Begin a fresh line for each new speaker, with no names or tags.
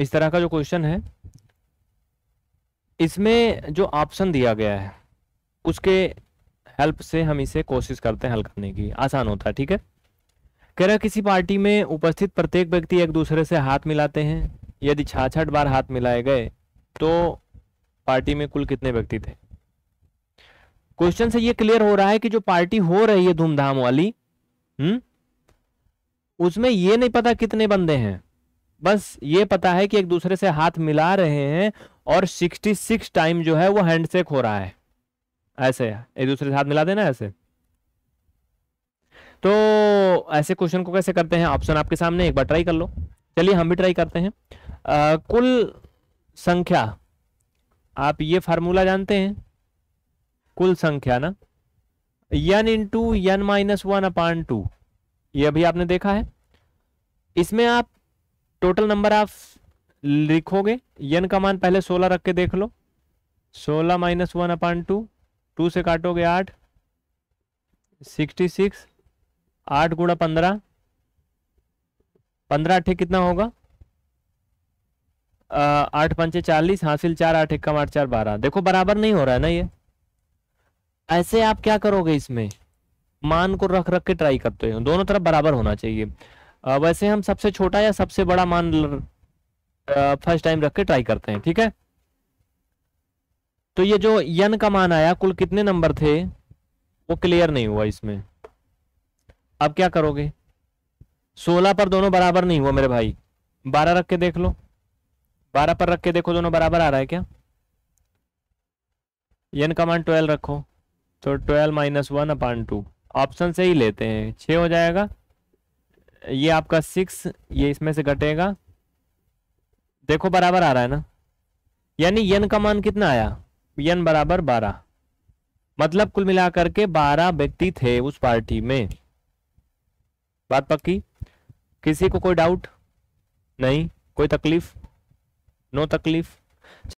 इस तरह का जो क्वेश्चन है इसमें जो ऑप्शन दिया गया है उसके हेल्प से हम इसे कोशिश करते हैं हल करने की आसान होता है ठीक है कह रहा किसी पार्टी में उपस्थित प्रत्येक व्यक्ति एक दूसरे से हाथ मिलाते हैं यदि छाछठ बार हाथ मिलाए गए तो पार्टी में कुल कितने व्यक्ति थे क्वेश्चन से ये क्लियर हो रहा है कि जो पार्टी हो रही है धूमधाम वाली हम्म उसमें ये नहीं पता कितने बंदे हैं बस ये पता है कि एक दूसरे से हाथ मिला रहे हैं और 66 टाइम जो है वो हैंडशेक हो रहा है ऐसे एक दूसरे से हाथ मिला देना ऐसे तो ऐसे क्वेश्चन को कैसे करते हैं ऑप्शन आपके सामने एक बार ट्राई कर लो चलिए हम भी ट्राई करते हैं आ, कुल संख्या आप ये फार्मूला जानते हैं कुल संख्या ना n into n minus one upon two ये अभी आपने देखा है इसमें आप टोटल नंबर आप लिखोगे यन का मान पहले सोलह रख के देख लो सोलह minus one upon two two से काटोगे आठ सिक्सटी सिक्स आठ गुणा पंद्रह पंद्रह अठे कितना होगा आठ पंचे चालीस हासिल चार आठ एक कम आठ चार बारह देखो बराबर नहीं हो रहा है ना ये ऐसे आप क्या करोगे इसमें मान को रख रख के ट्राई करते हो दोनों तरफ बराबर होना चाहिए वैसे हम सबसे छोटा या सबसे बड़ा मान फर्स्ट टाइम रख के ट्राई करते हैं ठीक है तो ये जो यन का मान आया कुल कितने नंबर थे वो क्लियर नहीं हुआ इसमें अब क्या करोगे सोलह पर दोनों बराबर नहीं हुआ मेरे भाई बारह रख के देख लो बारह पर रख के देखो दोनों बराबर आ रहा है क्या यन का मान ट्वेल्व रखो तो twelve minus one upon two option से ही लेते हैं छ हो जाएगा ये आपका सिक्स ये इसमें से घटेगा देखो बराबर आ रहा है ना यानी यन का मान कितना आया यन बराबर बारह मतलब कुल मिलाकर के बारह व्यक्ति थे उस पार्टी में बात पक्की किसी को कोई डाउट नहीं कोई तकलीफ नो तकलीफ